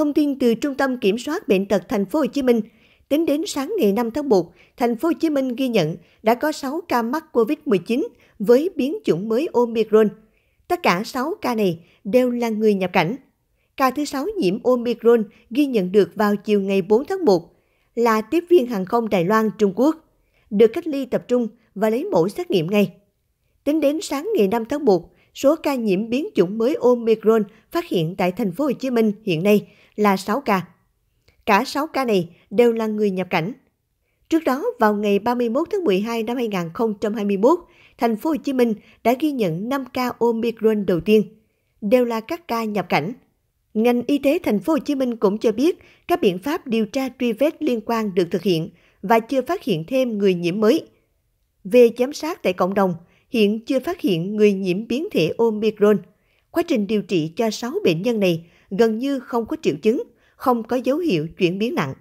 Thông tin từ Trung tâm Kiểm soát bệnh tật Thành phố Hồ Chí Minh, tính đến sáng ngày 5 tháng 1, Thành phố Hồ Chí Minh ghi nhận đã có 6 ca mắc COVID-19 với biến chủng mới Omicron. Tất cả 6 ca này đều là người nhập cảnh. Ca thứ 6 nhiễm Omicron ghi nhận được vào chiều ngày 4 tháng 1 là tiếp viên hàng không Đài Loan, Trung Quốc, được cách ly tập trung và lấy mẫu xét nghiệm ngay. Tính đến sáng ngày 5 tháng 1, số ca nhiễm biến chủng mới Omicron phát hiện tại thành phố Hồ Chí Minh hiện nay là 6 ca. Cả 6 ca này đều là người nhập cảnh. Trước đó, vào ngày 31 tháng 12 năm 2021, thành phố Hồ Chí Minh đã ghi nhận 5 ca Omicron đầu tiên, đều là các ca nhập cảnh. Ngành y tế thành phố Hồ Chí Minh cũng cho biết các biện pháp điều tra truy vết liên quan được thực hiện và chưa phát hiện thêm người nhiễm mới. Về giám sát tại cộng đồng, hiện chưa phát hiện người nhiễm biến thể Omicron. Quá trình điều trị cho 6 bệnh nhân này gần như không có triệu chứng, không có dấu hiệu chuyển biến nặng.